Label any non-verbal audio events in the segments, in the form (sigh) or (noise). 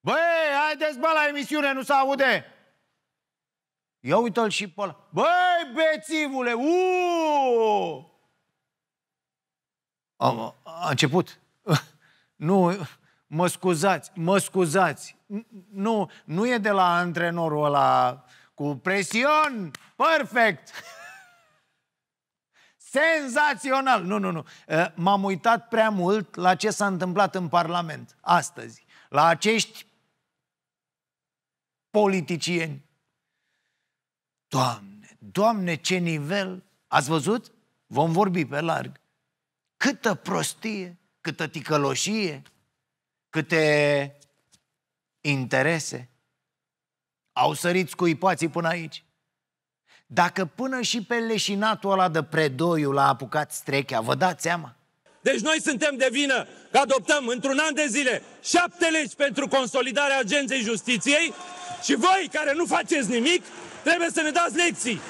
Băi, haideți bă la emisiune, nu se aude! Ia uite-l și pe ăla. Băi, bețivule, uuuu! A, a început. (laughs) nu, mă scuzați, mă scuzați. Nu, nu e de la antrenorul ăla cu presion, perfect! (laughs) Senzațional! Nu, nu, nu. M-am uitat prea mult la ce s-a întâmplat în Parlament astăzi. La acești politicieni. Doamne, Doamne, ce nivel! Ați văzut? Vom vorbi pe larg. Câtă prostie, câtă ticăloșie, câte interese. Au sărit scuipații până aici. Dacă până și pe leșinatul ăla de l a apucat strechea, vă dați seama? Deci noi suntem de vină că adoptăm într-un an de zile șapte legi pentru consolidarea agenței justiției, și voi, care nu faceți nimic, trebuie să ne dați lecții.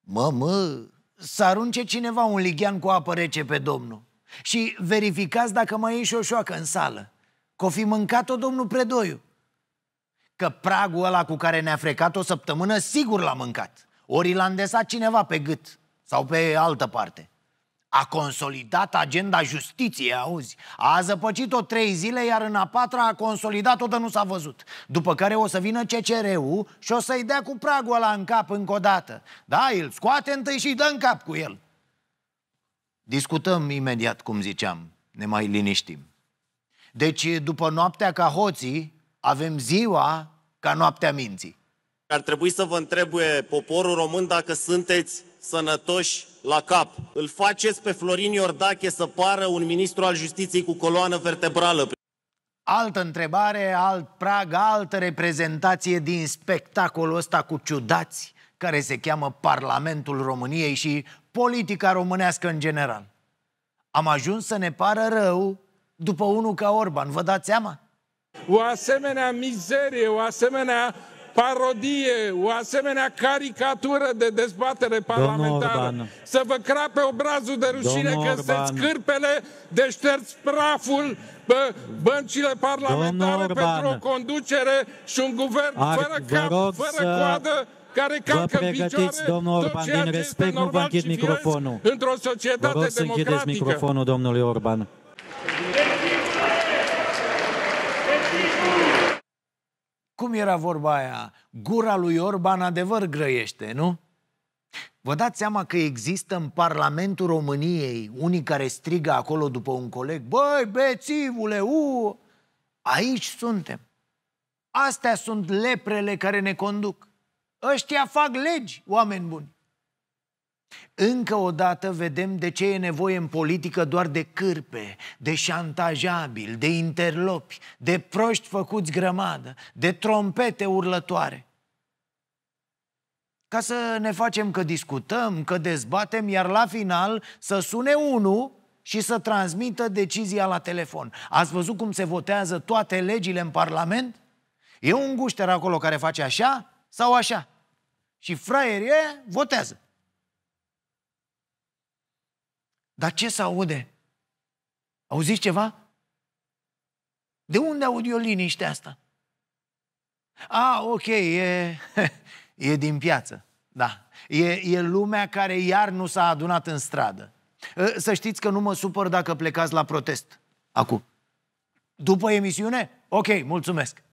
Mă, mă, să arunce cineva un lighean cu apă rece pe domnul. Și verificați dacă mai e și o șoacă în sală. Că o fi mâncat-o domnul Predoiu. Că pragul ăla cu care ne-a frecat o săptămână sigur l-a mâncat. Ori l-a îndesat cineva pe gât sau pe altă parte a consolidat agenda justiției, auzi? A zăpăcit-o trei zile, iar în a patra a consolidat-o de nu s-a văzut. După care o să vină CCR-ul și o să-i dea cu pragul ăla în cap încă o dată. Da, îl scoate întâi și dă în cap cu el. Discutăm imediat, cum ziceam, ne mai liniștim. Deci, după noaptea ca hoții, avem ziua ca noaptea minții. Ar trebui să vă întrebuie poporul român dacă sunteți sănătoși la cap. Îl faceți pe Florin Iordache să pară un ministru al justiției cu coloană vertebrală. Altă întrebare, alt prag, altă reprezentație din spectacolul ăsta cu ciudați care se cheamă Parlamentul României și politica românească în general. Am ajuns să ne pară rău după unul ca Orban, vă dați seama? O asemenea mizerie, o asemenea parodie, o asemenea caricatură de dezbatere parlamentară. Orban. Să vă crape obrazul de rușine că sunteți cârpele de șterți praful bă, băncile parlamentare pentru o conducere și un guvern Ar, fără cap, fără coadă care calcă vă pregătiți, domnul Orban, din respect nu vă închid microfonul. Într-o societate vă rog să închideți microfonul domnului Orban. Cum era vorba aia? Gura lui Orban adevăr grăiește, nu? Vă dați seama că există în Parlamentul României unii care strigă acolo după un coleg, băi, bețivule, u! Aici suntem. Astea sunt leprele care ne conduc. Ăștia fac legi, oameni buni. Încă o dată vedem de ce e nevoie în politică doar de cârpe, de șantajabili, de interlopi, de proști făcuți grămadă, de trompete urlătoare. Ca să ne facem că discutăm, că dezbatem, iar la final să sune unul și să transmită decizia la telefon. Ați văzut cum se votează toate legile în Parlament? E un gușter acolo care face așa sau așa. Și fraierie votează. Dar ce se aude? Auziți ceva? De unde aud eu liniștea asta? A, ok, e, (laughs) e din piață. Da. E, e lumea care iar nu s-a adunat în stradă. Ă, să știți că nu mă supăr dacă plecați la protest. Acum. După emisiune? Ok, mulțumesc.